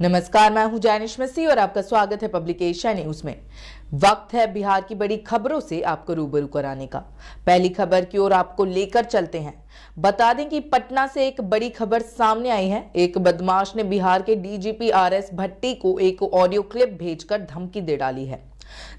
नमस्कार मैं हूं जैनिश मसी और आपका स्वागत है पब्लिकेशन न्यूज में वक्त है बिहार की बड़ी खबरों से आपको रूबरू कराने का पहली खबर की ओर आपको लेकर चलते हैं बता दें कि पटना से एक बड़ी खबर सामने आई है एक बदमाश ने बिहार के डीजीपी आरएस भट्टी को एक ऑडियो क्लिप भेजकर धमकी दे डाली है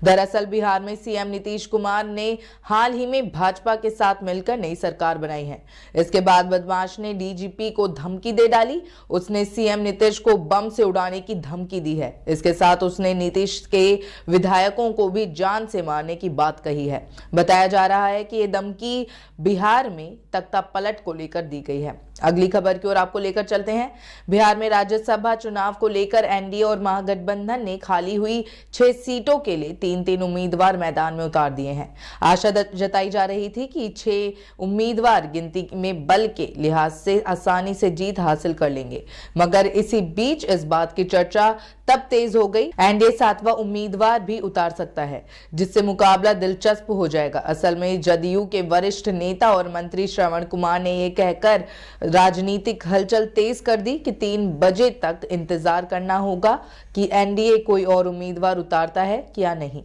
दरअसल बिहार में सीएम नीतीश कुमार ने हाल ही में भाजपा के साथ मिलकर नई सरकार बनाई है इसके बाद बदमाश ने डीजीपी को धमकी दे डाली उसने सीएम नीतीश को बम से उड़ाने की धमकी दी है इसके साथ उसने नीतीश के विधायकों सैनिकों को भी जान से मारने की बात कही है बताया जा रहा है कि ये धमकी बिहार में तख्ता पलट को लेकर दी गई है अगली खबर की ओर आपको लेकर चलते हैं बिहार में राज्यसभा चुनाव को लेकर एनडीए और महागठबंधन ने खाली हुई छह सीटों के लिए तीन तीन उम्मीदवार मैदान में उतार दिए हैं आशा जताई जा रही थी कि छह उम्मीदवार गिनती में बल के लिहाज से आसानी से जीत हासिल कर लेंगे मगर इसी बीच इस बात की चर्चा तब तेज हो गई एनडीए सातवा उम्मीदवार भी उतार सकता है जिससे मुकाबला दिलचस्प हो जाएगा असल में जदयू के वरिष्ठ नेता और मंत्री श्रवण कुमार ने यह कहकर राजनीतिक हलचल तेज कर दी कि तीन बजे तक इंतजार करना होगा कि एनडीए कोई और उम्मीदवार उतारता है या नहीं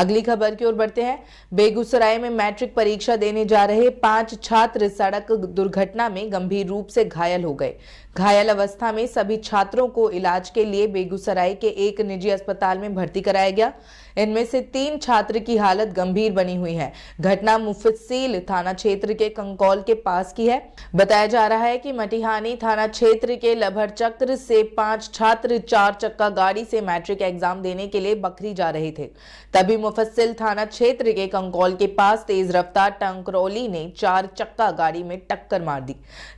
अगली खबर की ओर बढ़ते हैं बेगूसराय में मैट्रिक परीक्षा देने जा रहे पांच छात्र सड़क दुर्घटना में गंभीर रूप से घायल हो गए घायल अवस्था में सभी छात्रों को इलाज के लिए बेगूसराय के एक निजी अस्पताल में भर्ती कराया गया इनमें से तीन छात्र की हालत गंभीर बनी हुई है घटना मुफसिल थाना क्षेत्र के कंकौल के पास की है बताया जा रहा है कि मटिहानी थाना क्षेत्र के लभर चक्र से पांच छात्र चार चक्का गाड़ी से मैट्रिक एग्जाम देने के लिए बकरी जा रहे थे तभी मुफस्सिल थाना क्षेत्र के कंकौल के पास तेज रफ्तार टंकरौली ने चार चक्का गाड़ी में टक्कर मार दी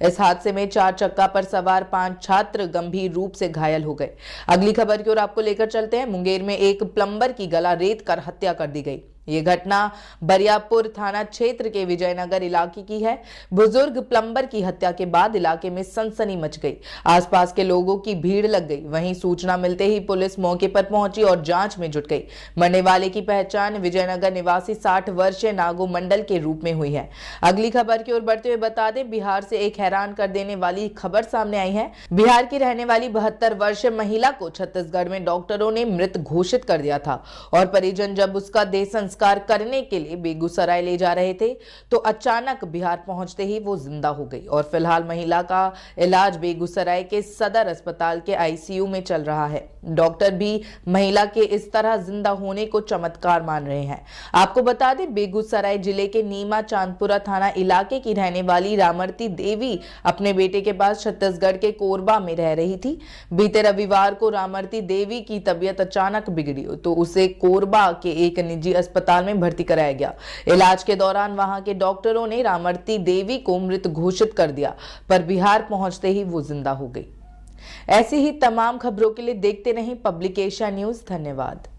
इस हादसे में चार चक्का पर सवार पांच छात्र गंभीर रूप से घायल हो गए अगली खबर की ओर आपको लेकर चलते हैं मुंगेर में एक प्लम्बर की गला रेत कर हत्या कर दी गई ये घटना बरियापुर थाना क्षेत्र के विजयनगर इलाके की है बुजुर्ग प्लम्बर की हत्या के बाद इलाके में सनसनी मच गई आसपास के लोगों की भीड़ लग गई वहीं सूचना मिलते ही पुलिस मौके पर पहुंची और जांच में जुट गई मरने वाले की पहचान विजयनगर निवासी साठ वर्षीय नागो मंडल के रूप में हुई है अगली खबर की ओर बढ़ते हुए बता दें बिहार से एक हैरान कर देने वाली खबर सामने आई है बिहार की रहने वाली बहत्तर वर्षीय महिला को छत्तीसगढ़ में डॉक्टरों ने मृत घोषित कर दिया था और परिजन जब उसका देह संस्कार करने के लिए बेगूसराय ले जा रहे थे तो अचानक बिहार पहुंचते ही वो जिंदा हो गई और फिलहाल महिला का इलाज बेगूसराय के सदर अस्पताल के आईसीयू में चल रहा है डॉक्टर भी महिला के इस तरह जिंदा होने को चमत्कार मान रहे हैं आपको बता दें बेगूसराय जिले के नीमा चांदपुरा थाना इलाके की रहने वाली रामर्ती देवी अपने बेटे के पास छत्तीसगढ़ के कोरबा में रह रही थी बीते रविवार को रामर्ती देवी की तबीयत अचानक बिगड़ी तो उसे कोरबा के एक निजी अस्पताल अस्पताल में भर्ती कराया गया इलाज के दौरान वहां के डॉक्टरों ने रामर्ती देवी को मृत घोषित कर दिया पर बिहार पहुंचते ही वो जिंदा हो गई ऐसी ही तमाम खबरों के लिए देखते रहें पब्लिकेशन न्यूज धन्यवाद